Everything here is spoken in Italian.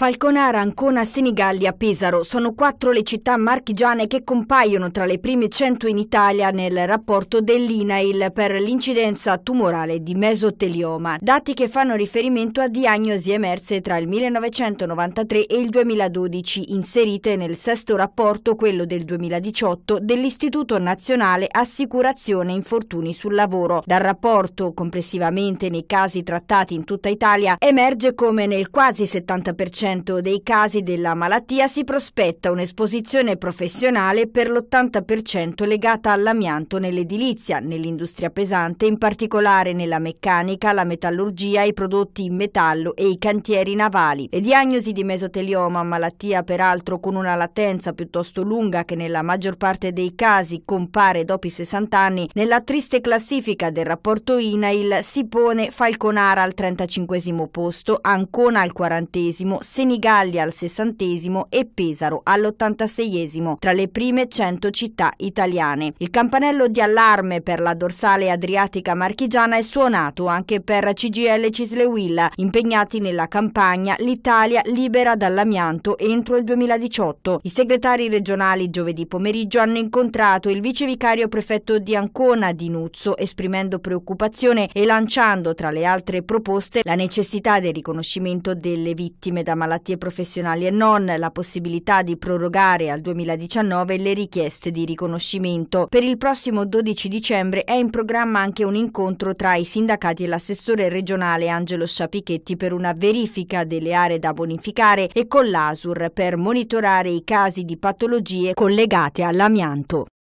Falconara, Ancona, Senigallia, Pesaro sono quattro le città marchigiane che compaiono tra le prime 100 in Italia nel rapporto dell'INAIL per l'incidenza tumorale di mesotelioma, dati che fanno riferimento a diagnosi emerse tra il 1993 e il 2012, inserite nel sesto rapporto, quello del 2018, dell'Istituto Nazionale Assicurazione Infortuni sul Lavoro. Dal rapporto, complessivamente nei casi trattati in tutta Italia, emerge come nel quasi 70% cento dei casi della malattia si prospetta un'esposizione professionale per l'80% legata all'amianto nell'edilizia, nell'industria pesante, in particolare nella meccanica, la metallurgia, i prodotti in metallo e i cantieri navali. Le diagnosi di mesotelioma, malattia peraltro con una latenza piuttosto lunga che nella maggior parte dei casi compare dopo i 60 anni, nella triste classifica del rapporto INAIL si pone Falconara al 35 posto, Ancona al 40 Senigallia al 60esimo e Pesaro all'86esimo, tra le prime 100 città italiane. Il campanello di allarme per la dorsale adriatica marchigiana è suonato anche per CGL Cislewilla, impegnati nella campagna L'Italia libera dall'amianto entro il 2018. I segretari regionali giovedì pomeriggio hanno incontrato il vicevicario prefetto di Ancona di Nuzzo, esprimendo preoccupazione e lanciando tra le altre proposte la necessità del riconoscimento delle vittime da malattia malattie professionali e non, la possibilità di prorogare al 2019 le richieste di riconoscimento. Per il prossimo 12 dicembre è in programma anche un incontro tra i sindacati e l'assessore regionale Angelo Sciapichetti per una verifica delle aree da bonificare e con l'ASUR per monitorare i casi di patologie collegate all'amianto.